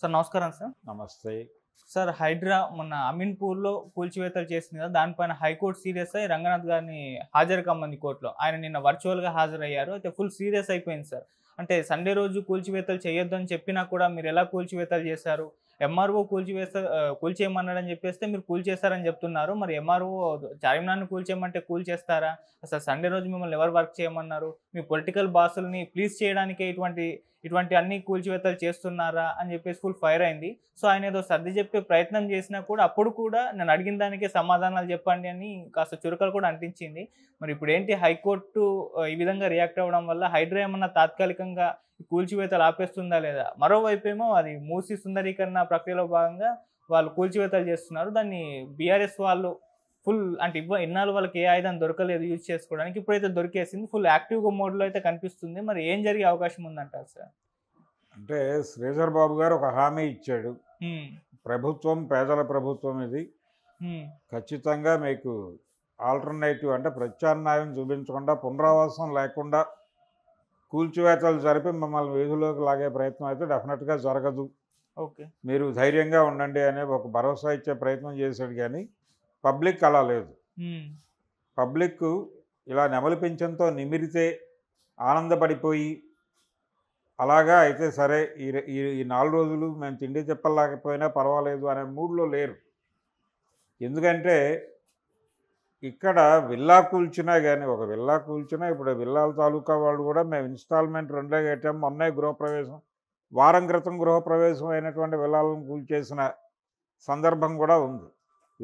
sir నమస్కారం sir నమస్తే sir Hydraa మొన్న అమీన్పూర్లో కూల్చివేతలు చేసింది కదా దానిపైన హైకోర్టు సీరియస్ అయ్యి రంగనాథ్ గారిని హాజరు కమ్మంది కోర్టులో ఆయన నిన్న వర్చువల్గా హాజరయ్యారు అయితే ఫుల్ సీరియస్ అయిపోయింది సార్ అంటే సండే రోజు కూల్చివేతలు చేయొద్దని చెప్పినా కూడా మీరు ఎలా కూల్చివేతలు చేశారు ఎంఆర్ఓ కూల్చివేస్తా అని చెప్పేస్తే మీరు కూల్చేస్తారని చెప్తున్నారు మరి ఎంఆర్ఓ చార్మినార్ని కూల్చేయమంటే కూల్చేస్తారా అసలు సండే రోజు మిమ్మల్ని ఎవరు వర్క్ చేయమన్నారు మీ పొలిటికల్ బాసుల్ని ప్లీజ్ చేయడానికే ఇటువంటి ఇటువంటి అన్ని కూల్చివేతలు చేస్తున్నారా అని చెప్పేసి ఫుల్ ఫైర్ అయింది సో ఆయన ఏదో సర్ది చెప్పే ప్రయత్నం చేసినా కూడా అప్పుడు కూడా నేను అడిగిన దానికే సమాధానాలు చెప్పండి అని కాస్త చురుకలు కూడా అంటించింది మరి ఇప్పుడు ఏంటి హైకోర్టు ఈ విధంగా రియాక్ట్ అవ్వడం వల్ల హైడ్రా ఏమన్నా తాత్కాలికంగా కూల్చివేతలు ఆపేస్తుందా లేదా మరోవైపు ఏమో అది మూసి సుందరీకరణ ప్రక్రియలో భాగంగా వాళ్ళు కూల్చివేతలు చేస్తున్నారు దాన్ని బీఆర్ఎస్ వాళ్ళు ఫుల్ అంటే ఇవ్వ ఇన్నాళ్ళు వాళ్ళకి ఏ ఆయుధం దొరకలేదు యూజ్ చేసుకోవడానికి ఇప్పుడైతే దొరికేసింది ఫుల్ యాక్టివ్గా మోడ్లో అయితే కనిపిస్తుంది మరి ఏం జరిగే అవకాశం ఉందంటారు సార్ అంటే శ్రీధర్ బాబు గారు ఒక హామీ ఇచ్చాడు ప్రభుత్వం పేదల ప్రభుత్వం ఇది ఖచ్చితంగా మీకు ఆల్టర్నేటివ్ అంటే ప్రత్యామ్నాయం చూపించకుండా పునరావాసం లేకుండా కూల్చివేతలు జరిపి మమ్మల్ని వీధిలోకి లాగే ప్రయత్నం అయితే డెఫినెట్గా జరగదు ఓకే మీరు ధైర్యంగా ఉండండి అనే ఒక భరోసా ఇచ్చే ప్రయత్నం చేశాడు కానీ పబ్లిక్ అలా లేదు పబ్లిక్ ఇలా నెమలి పెంచంతో నిమిరితే ఆనందపడిపోయి అలాగా అయితే సరే ఈ ఈ నాలుగు రోజులు మేము తిండి చెప్పలేకపోయినా పర్వాలేదు అనే మూడ్లో లేరు ఎందుకంటే ఇక్కడ విల్లా కూల్చినా కానీ ఒక విల్లా కూల్చినా ఇప్పుడు విల్లాల తాలూకా వాళ్ళు కూడా మేము ఇన్స్టాల్మెంట్ రెండే కట్టాము మొన్నే గృహప్రవేశం వారం క్రితం గృహప్రవేశం అయినటువంటి విల్లాలను కూల్చేసిన సందర్భం కూడా ఉంది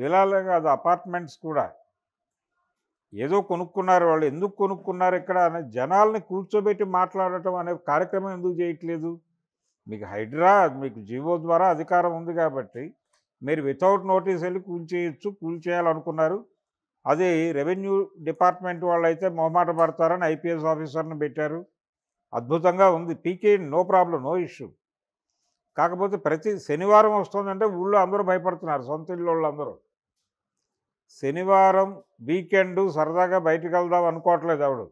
విల్లాలే కాదు అపార్ట్మెంట్స్ కూడా ఏదో కొనుక్కున్నారు వాళ్ళు ఎందుకు కొనుక్కున్నారు ఇక్కడ అనే జనాల్ని కూర్చోబెట్టి మాట్లాడటం అనే కార్యక్రమం ఎందుకు చేయట్లేదు మీకు హైడ్రా మీకు జీవో ద్వారా అధికారం ఉంది కాబట్టి మీరు వితౌట్ నోటీస్ వెళ్ళి కూల్చేయచ్చు కూల్చేయాలనుకున్నారు అది రెవెన్యూ డిపార్ట్మెంట్ వాళ్ళు అయితే మొహమాట పడతారని ఐపీఎస్ ఆఫీసర్ని పెట్టారు అద్భుతంగా ఉంది PK no problem no issue కాకపోతే ప్రతి శనివారం వస్తుందంటే ఊళ్ళో అందరూ భయపడుతున్నారు సొంత ఇళ్ళు అందరూ శనివారం వీకెండ్ సరదాగా బయటకు వెళ్దాం అనుకోవట్లేదు ఆవిడ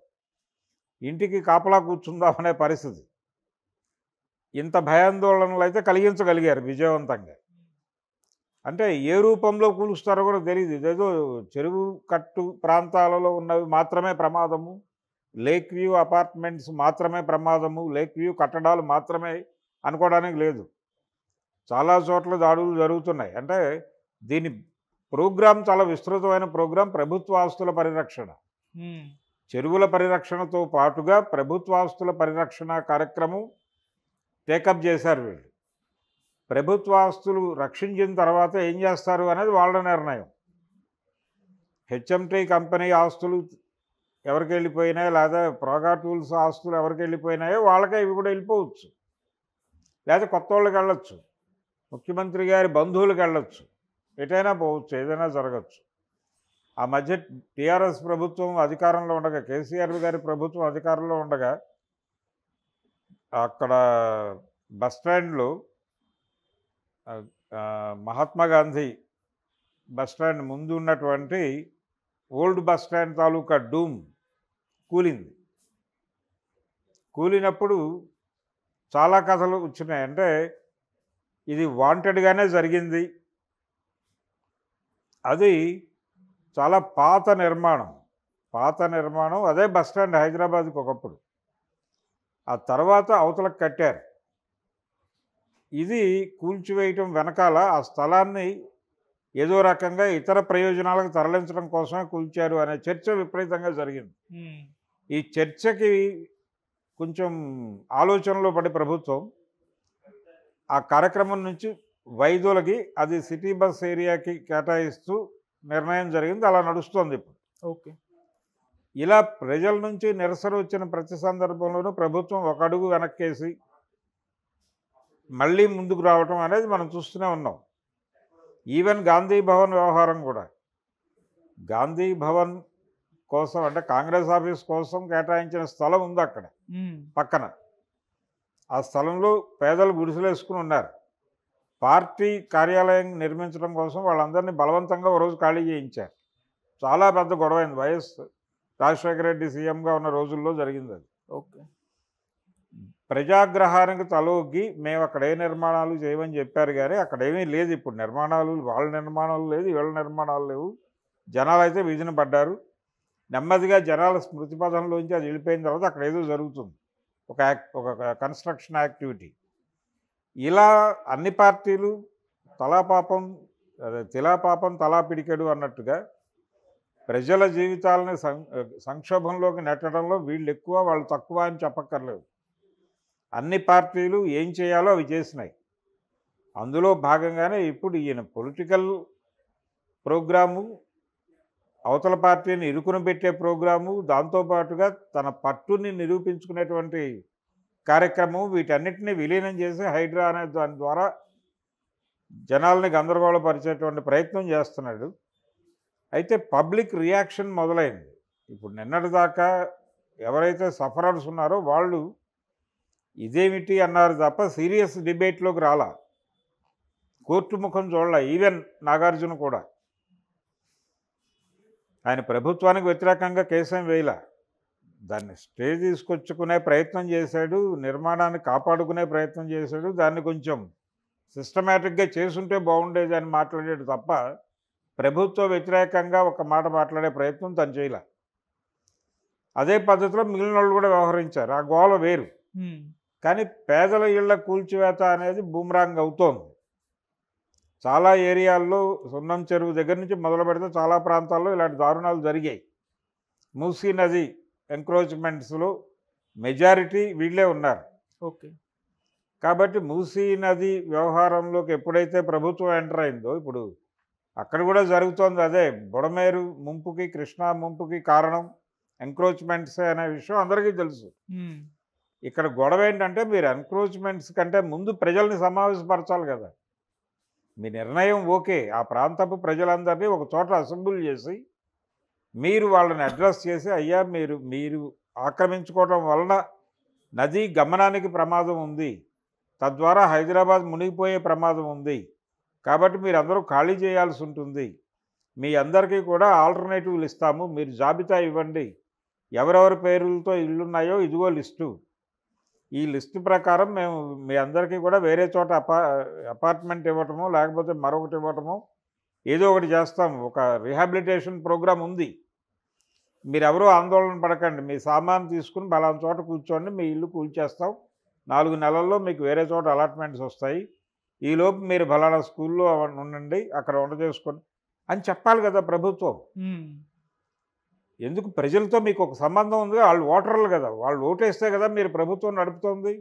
ఇంటికి కాపలా కూర్చుందాం అనే పరిస్థితి ఇంత భయాందోళనలు అయితే కలిగించగలిగారు విజయవంతంగా అంటే ఏ రూపంలో కూలుస్తారో కూడా తెలియదు ఏదో చెరువు కట్టు ప్రాంతాలలో ఉన్నవి మాత్రమే ప్రమాదము లేక్ వ్యూ అపార్ట్మెంట్స్ మాత్రమే ప్రమాదము లేక్ వ్యూ కట్టడాలు మాత్రమే అనుకోవడానికి లేదు చాలా చోట్ల దాడులు జరుగుతున్నాయి అంటే దీని ప్రోగ్రాం చాలా విస్తృతమైన ప్రోగ్రాం ప్రభుత్వ ఆస్తుల పరిరక్షణ చెరువుల పరిరక్షణతో పాటుగా ప్రభుత్వ ఆస్తుల పరిరక్షణ కార్యక్రమం టేకప్ చేశారు వీళ్ళు ప్రభుత్వాస్తులు రక్షించిన తర్వాత ఏం చేస్తారు అనేది వాళ్ళ నిర్ణయం హెచ్ఎంటీ కంపెనీ ఆస్తులు ఎవరికి వెళ్ళిపోయినాయో లేదా ప్రోగా టూల్స్ ఆస్తులు ఎవరికి వెళ్ళిపోయినాయో వాళ్ళకే ఇవి కూడా వెళ్ళిపోవచ్చు లేదా కొత్త వాళ్ళకి వెళ్ళొచ్చు ముఖ్యమంత్రి గారి బంధువులకు వెళ్ళొచ్చు ఎటైనా పోవచ్చు ఏదైనా జరగచ్చు ఆ మధ్య టీఆర్ఎస్ ప్రభుత్వం అధికారంలో ఉండగా కేసీఆర్ గారి ప్రభుత్వం అధికారంలో ఉండగా అక్కడ bus Mahatma Gandhi bus stand ముందు ఉన్నటువంటి ఓల్డ్ బస్ స్టాండ్ తాలూకా డూమ్ కూలింది కూలినప్పుడు చాలా కథలు వచ్చినాయి అంటే ఇది వాంటెడ్గానే జరిగింది అది చాలా పాత నిర్మాణం పాత నిర్మాణం అదే బస్ స్టాండ్ హైదరాబాద్కి ఒకప్పుడు ఆ తర్వాత అవతలకు కట్టారు ఇది కూల్చివేయటం వెనకాల ఆ స్థలాన్ని ఏదో రకంగా ఇతర ప్రయోజనాలకు తరలించడం కోసమే కూల్చారు అనే చర్చ విపరీతంగా జరిగింది ఈ చర్చకి కొంచెం ఆలోచనలో పడి ప్రభుత్వం ఆ కార్యక్రమం నుంచి వైద్యులకి అది సిటీ బస్ ఏరియాకి కేటాయిస్తూ నిర్ణయం జరిగింది అలా నడుస్తుంది ఇప్పుడు ఓకే ఇలా ప్రజల నుంచి నిరసన వచ్చిన ప్రతి సందర్భంలోనూ ప్రభుత్వం ఒక అడుగు వెనక్కేసి మళ్ళీ ముందుకు రావటం అనేది మనం చూస్తూనే ఉన్నాం ఈవెన్ గాంధీ భవన్ వ్యవహారం కూడా గాంధీ భవన్ కోసం అంటే కాంగ్రెస్ ఆఫీస్ కోసం కేటాయించిన స్థలం ఉంది అక్కడ పక్కన ఆ స్థలంలో పేదలు గుడిసెలు వేసుకుని ఉన్నారు పార్టీ కార్యాలయం నిర్మించడం కోసం వాళ్ళందరినీ బలవంతంగా ఒక రోజు ఖాళీ చేయించారు చాలా పెద్ద గొడవైంది వైఎస్ రాజశేఖర రెడ్డి సీఎంగా ఉన్న రోజుల్లో జరిగింది అది ఓకే ప్రజాగ్రహానికి తలొగ్గి మేము అక్కడ ఏ నిర్మాణాలు చేయమని చెప్పారు కానీ అక్కడేమీ లేదు ఇప్పుడు నిర్మాణాలు వాళ్ళ నిర్మాణాలు లేదు వీళ్ళ నిర్మాణాలు లేవు జనాలు అయితే విజన పడ్డారు నెమ్మదిగా జనాల స్మృతి పథంలోంచి అది వెళ్ళిపోయిన తర్వాత అక్కడ ఏదో జరుగుతుంది ఒక ఒక కన్స్ట్రక్షన్ యాక్టివిటీ ఇలా అన్ని పార్టీలు తలాపాపం తిలాపాపం తలా పిడికెడు అన్నట్టుగా ప్రజల జీవితాలని సంక్షోభంలోకి నెట్టడంలో వీళ్ళు ఎక్కువ వాళ్ళు తక్కువ అని చెప్పక్కర్లేదు అన్ని పార్టీలు ఏం చేయాలో అవి చేసినాయి అందులో భాగంగానే ఇప్పుడు ఈయన పొలిటికల్ ప్రోగ్రాము అవతల పార్టీని ఇరుకున పెట్టే ప్రోగ్రాము దాంతోపాటుగా తన పట్టుని నిరూపించుకునేటువంటి కార్యక్రమం వీటన్నిటినీ విలీనం చేసి హైడ్రా అనే దాని ద్వారా జనాలని గందరగోళపరిచేటువంటి ప్రయత్నం చేస్తున్నాడు అయితే పబ్లిక్ రియాక్షన్ మొదలైంది ఇప్పుడు నిన్నటిదాకా ఎవరైతే సఫరర్స్ ఉన్నారో వాళ్ళు ఇదేమిటి అన్నారు తప్ప సీరియస్ డిబేట్లోకి రాలా కోర్టు ముఖం చూడాల ఈవెన్ నాగార్జున కూడా ఆయన ప్రభుత్వానికి వ్యతిరేకంగా కేసేం వేయల దాన్ని స్టే తీసుకొచ్చుకునే ప్రయత్నం చేశాడు నిర్మాణాన్ని కాపాడుకునే ప్రయత్నం చేశాడు దాన్ని కొంచెం సిస్టమేటిక్గా చేసుంటే బాగుండేది అని మాట్లాడాడు తప్ప ప్రభుత్వ వ్యతిరేకంగా ఒక మాట మాట్లాడే ప్రయత్నం తను చేయలే అదే పద్ధతిలో మిగిలిన వాళ్ళు కూడా వ్యవహరించారు ఆ గోల వేరు కానీ పేదల ఇళ్ల కూల్చివేత అనేది బూమ్రాంగ్ అవుతోంది చాలా ఏరియాల్లో సున్నం చెరువు దగ్గర నుంచి మొదలు పెడితే చాలా ప్రాంతాల్లో ఇలాంటి దారుణాలు జరిగాయి మూసీ నది ఎంక్రోచ్మెంట్స్లో మెజారిటీ వీళ్ళే ఉన్నారు ఓకే కాబట్టి మూసీ నది వ్యవహారంలోకి ఎప్పుడైతే ప్రభుత్వం ఎంటర్ అయిందో ఇప్పుడు అక్కడ కూడా జరుగుతోంది అదే బుడమేరు ముంపుకి కృష్ణా ముంపుకి కారణం ఎంక్రోచ్మెంట్స్ అనే విషయం అందరికీ తెలుసు ఇక్కడ గొడవ ఏంటంటే మీరు ఎన్క్రోచ్మెంట్స్ కంటే ముందు ప్రజల్ని సమావేశపరచాలి కదా మీ నిర్ణయం ఓకే ఆ ప్రాంతపు ప్రజలందరినీ ఒక చోట అసెంబుల్ చేసి మీరు వాళ్ళని అడ్రస్ చేసి అయ్యా మీరు మీరు ఆక్రమించుకోవడం వలన నది గమనానికి ప్రమాదం ఉంది తద్వారా హైదరాబాద్ మునిగిపోయే ప్రమాదం ఉంది కాబట్టి మీరు అందరూ ఖాళీ చేయాల్సి ఉంటుంది మీ అందరికీ కూడా ఆల్టర్నేటివ్లు ఇస్తాము మీరు జాబితా ఇవ్వండి ఎవరెవరి పేర్లతో ఇల్లున్నాయో ఇదిగో లిస్టు ఈ లిస్ట్ ప్రకారం మేము మీ అందరికీ కూడా వేరే చోట అపా అపార్ట్మెంట్ ఇవ్వటము లేకపోతే మరొకటి ఇవ్వటము ఏదో ఒకటి చేస్తాం ఒక రిహాబిలిటేషన్ ప్రోగ్రాం ఉంది మీరు ఎవరో ఆందోళన పడకండి మీ సామాన్ తీసుకుని బలాన్ చోట కూర్చోండి మీ ఇల్లు కూల్చేస్తాం నాలుగు నెలల్లో మీకు వేరే చోట అలాట్మెంట్స్ వస్తాయి ఈలోపు మీరు బలానా స్కూల్లో ఉండండి అక్కడ ఉండ చేసుకోండి అని చెప్పాలి కదా ప్రభుత్వం ఎందుకు ప్రజలతో మీకు ఒక సంబంధం ఉంది వాళ్ళు ఓటర్లు కదా వాళ్ళు ఓటేస్తే కదా మీరు ప్రభుత్వం నడుపుతుంది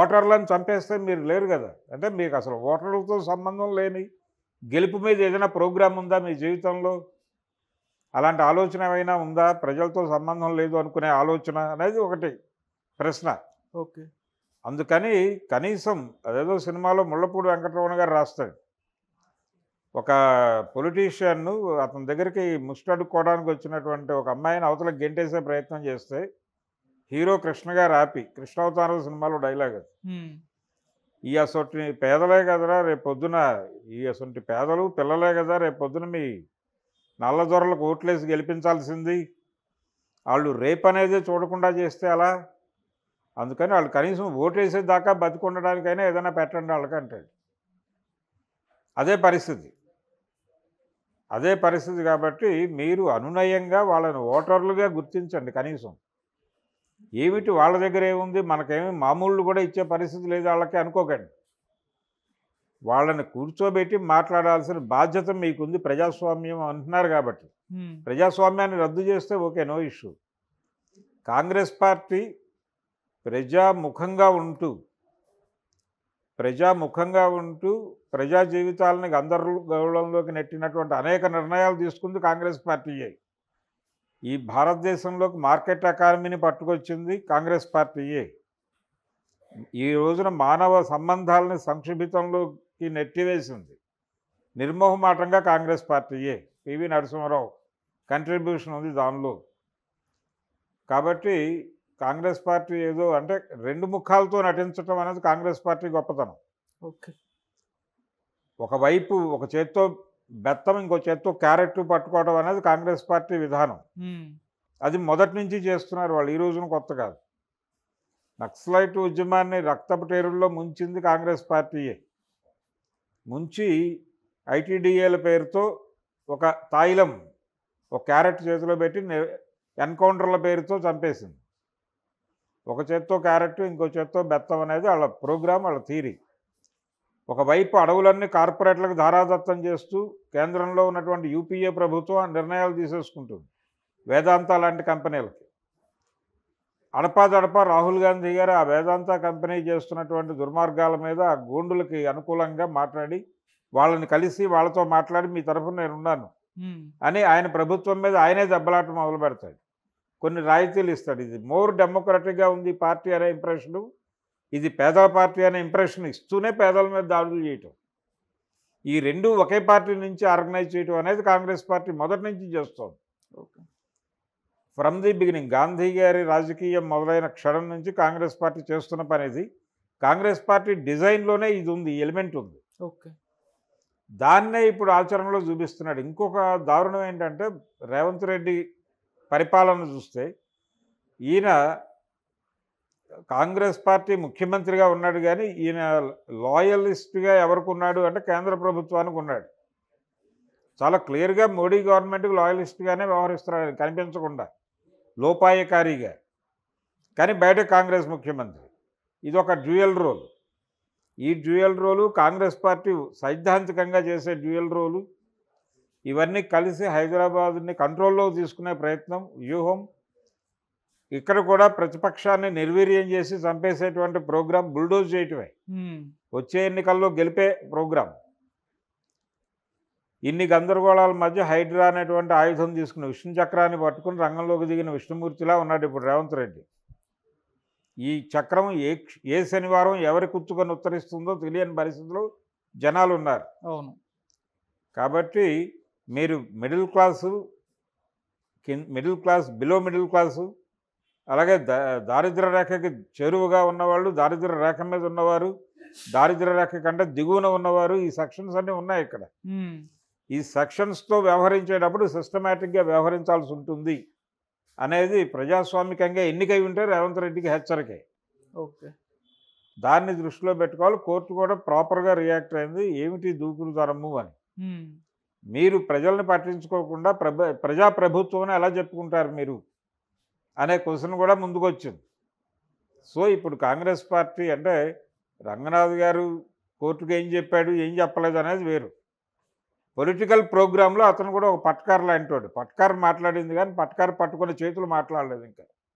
ఓటర్లను చంపేస్తే మీరు లేరు కదా అంటే మీకు అసలు ఓటర్లతో సంబంధం లేని గెలుపు మీద ఏదైనా ప్రోగ్రాం ఉందా మీ జీవితంలో అలాంటి ఆలోచన ఏమైనా ఉందా ప్రజలతో సంబంధం లేదు అనుకునే ఆలోచన అనేది ఒకటి ప్రశ్న ఓకే అందుకని కనీసం అదేదో సినిమాలో ముళ్ళపూడి వెంకటరమణ గారు రాస్తాడు ఒక పొలిటీషియన్ను అతని దగ్గరికి ముష్టడుకోవడానికి వచ్చినటువంటి ఒక అమ్మాయిని అవతల గెంటేసే ప్రయత్నం చేస్తే హీరో కృష్ణ గారు ఆపి కృష్ణావతారం సినిమాలో డైలాగ్ ఈ అసొంటి పేదలే కదరా రేపు పొద్దున ఈ అసొంటి పేదలు పిల్లలే కదా రేపు పొద్దున మీ నల్లదొరలకు ఓట్లేసి గెలిపించాల్సింది వాళ్ళు రేప్ అనేది చూడకుండా చేస్తే అలా అందుకని వాళ్ళు కనీసం ఓటేసేదాకా బతికుండడానికైనా ఏదైనా పెట్టండి వాళ్ళకంటాడు అదే పరిస్థితి అదే పరిస్థితి కాబట్టి మీరు అనునయంగా వాళ్ళని ఓటర్లుగా గుర్తించండి కనీసం ఏమిటి వాళ్ళ దగ్గర ఏముంది మనకేమి మామూలు కూడా ఇచ్చే పరిస్థితి లేదు వాళ్ళకి అనుకోకండి వాళ్ళని కూర్చోబెట్టి మాట్లాడాల్సిన బాధ్యత మీకుంది ప్రజాస్వామ్యం అంటున్నారు కాబట్టి ప్రజాస్వామ్యాన్ని రద్దు చేస్తే okay no issue Congress party ప్రజాముఖంగా ఉంటూ ప్రజాముఖంగా ఉంటూ ప్రజా జీవితాలని గౌరవంలోకి నెట్టినటువంటి అనేక నిర్ణయాలు తీసుకుంది కాంగ్రెస్ పార్టీయే ఈ భారతదేశంలోకి మార్కెట్ ఎకానమీని పట్టుకొచ్చింది కాంగ్రెస్ పార్టీయే ఈ రోజున మానవ సంబంధాలని సంక్షిప్తంలోకి నెట్టివేసింది నిర్మోహమాటంగా కాంగ్రెస్ పార్టీయే పివి నరసింహరావు కంట్రిబ్యూషన్ ఉంది దానిలో కాబట్టి కాంగ్రెస్ పార్టీ ఏదో అంటే రెండు ముఖాలతో నటించడం అనేది కాంగ్రెస్ పార్టీ గొప్పతనం ఓకే ఒకవైపు ఒక చేత్తో బెత్తం ఇంకో చేత్తో క్యారెట్ పట్టుకోవడం అనేది కాంగ్రెస్ పార్టీ విధానం అది మొదటి నుంచి చేస్తున్నారు వాళ్ళు ఈ రోజున కొత్త కాదు నక్సలైట్ ఉద్యమాన్ని రక్తపుటేరుల్లో ముంచింది కాంగ్రెస్ పార్టీయే ముంచి ఐటీడీఏల పేరుతో ఒక తాయిలం ఒక క్యారెట్ చేతిలో పెట్టి ఎన్కౌంటర్ల పేరుతో చంపేసింది ఒక చేత్తో క్యారెట్ ఇంకో చేత్తో బెత్తం అనేది వాళ్ళ ప్రోగ్రామ్ వాళ్ళ థీరీ ఒకవైపు అడవులన్నీ కార్పొరేట్లకు ధారాదత్తం చేస్తూ కేంద్రంలో ఉన్నటువంటి యూపీఏ ప్రభుత్వం నిర్ణయాలు తీసేసుకుంటుంది వేదాంత లాంటి కంపెనీలకి దడపా రాహుల్ గాంధీ గారు ఆ వేదాంత కంపెనీ చేస్తున్నటువంటి దుర్మార్గాల మీద గోండులకి అనుకూలంగా మాట్లాడి వాళ్ళని కలిసి వాళ్ళతో మాట్లాడి మీ తరఫున నేనున్నాను అని ఆయన ప్రభుత్వం మీద ఆయనే దెబ్బలాట మొదలు పెడతాడు కొన్ని రాయితీలు ఇస్తాడు ఇది మోర్ డెమోక్రటిక్గా ఉంది పార్టీ అనే ఇంప్రెషను ఇది పేదల పార్టీ అనే ఇంప్రెషన్ ఇస్తూనే పేదల మీద దాడులు చేయటం ఈ రెండు ఒకే పార్టీ నుంచి ఆర్గనైజ్ చేయటం అనేది కాంగ్రెస్ పార్టీ మొదటి నుంచి చేస్తోంది ఫ్రమ్ ది బిగినింగ్ గాంధీ గారి రాజకీయం మొదలైన క్షణం నుంచి కాంగ్రెస్ పార్టీ చేస్తున్న పని ఇది కాంగ్రెస్ పార్టీ డిజైన్లోనే ఇది ఉంది ఎలిమెంట్ ఉంది ఓకే దాన్నే ఇప్పుడు ఆచరణలో చూపిస్తున్నాడు ఇంకొక దారుణం ఏంటంటే రేవంత్ రెడ్డి పరిపాలన చూస్తే ఈయన కాంగ్రెస్ పార్టీ ముఖ్యమంత్రిగా ఉన్నాడు కానీ ఈయన లాయలిస్ట్గా ఎవరికి ఉన్నాడు అంటే కేంద్ర ప్రభుత్వానికి ఉన్నాడు చాలా క్లియర్గా మోడీ గవర్నమెంట్కి లాయలిస్ట్గానే వ్యవహరిస్తున్నాడు కనిపించకుండా లోపాయకారిగా కానీ బయట కాంగ్రెస్ ముఖ్యమంత్రి ఇది ఒక డ్యూయల్ రోల్ ఈ డ్యూయల్ రోలు కాంగ్రెస్ పార్టీ సైద్ధాంతికంగా చేసే డ్యూయల్ రోలు ఇవన్నీ కలిసి హైదరాబాద్ని కంట్రోల్లో తీసుకునే ప్రయత్నం వ్యూహం ఇక్కడ కూడా ప్రతిపక్షాన్ని నిర్వీర్యం చేసి చంపేసేటువంటి ప్రోగ్రాం బుల్డోజ్ చేయటమే వచ్చే ఎన్నికల్లో గెలిపే ప్రోగ్రాం ఇన్ని గందరగోళాల మధ్య హైడ్రా అనేటువంటి ఆయుధం తీసుకుని విష్ణు చక్రాన్ని పట్టుకుని రంగంలోకి దిగిన విష్ణుమూర్తిలా ఉన్నాడు ఇప్పుడు రేవంత్ రెడ్డి ఈ చక్రం ఏ ఏ శనివారం ఎవరి కుచ్చుకొని ఉత్తరిస్తుందో తెలియని పరిస్థితులు జనాలు ఉన్నారు అవును కాబట్టి మీరు middle class middle class below middle class అలాగే దారిద్ర రేఖకి చెరువుగా ఉన్నవాళ్ళు దారిద్ర రేఖ మీద ఉన్నవారు దారిద్ర రేఖ కంటే దిగువన ఉన్నవారు ఈ సెక్షన్స్ అన్నీ ఉన్నాయి ఇక్కడ ఈ సెక్షన్స్తో వ్యవహరించేటప్పుడు సిస్టమేటిక్గా వ్యవహరించాల్సి ఉంటుంది అనేది ప్రజాస్వామికంగా ఎన్నికై ఉంటే రేవంత్ రెడ్డికి హెచ్చరికే ఓకే దాన్ని దృష్టిలో పెట్టుకోవాలి కోర్టు కూడా ప్రాపర్గా రియాక్ట్ అయింది ఏమిటి దూకుడుతరము అని మీరు ప్రజల్ని పట్టించుకోకుండా ప్రజా ప్రభుత్వం ఎలా చెప్పుకుంటారు మీరు అనే క్వశ్చన్ కూడా ముందుకొచ్చింది సో ఇప్పుడు కాంగ్రెస్ పార్టీ అంటే రంగనాథ్ గారు కోర్టుకు ఏం చెప్పాడు ఏం చెప్పలేదు అనేది వేరు పొలిటికల్ ప్రోగ్రాంలో అతను కూడా ఒక పట్కారులు అంటాడు పట్కారు మాట్లాడింది కానీ పట్కారు పట్టుకునే చేతులు మాట్లాడలేదు ఇంకా